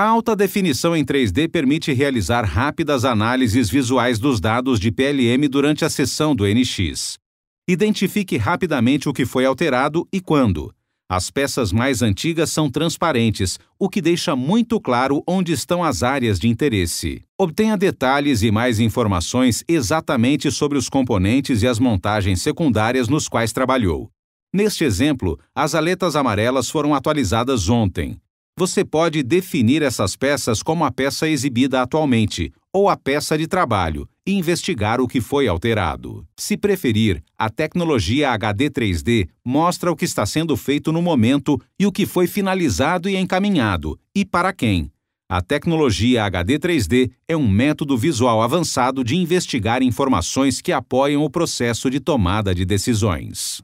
A alta definição em 3D permite realizar rápidas análises visuais dos dados de PLM durante a sessão do NX. Identifique rapidamente o que foi alterado e quando. As peças mais antigas são transparentes, o que deixa muito claro onde estão as áreas de interesse. Obtenha detalhes e mais informações exatamente sobre os componentes e as montagens secundárias nos quais trabalhou. Neste exemplo, as aletas amarelas foram atualizadas ontem você pode definir essas peças como a peça exibida atualmente ou a peça de trabalho e investigar o que foi alterado. Se preferir, a tecnologia HD 3D mostra o que está sendo feito no momento e o que foi finalizado e encaminhado, e para quem. A tecnologia HD 3D é um método visual avançado de investigar informações que apoiam o processo de tomada de decisões.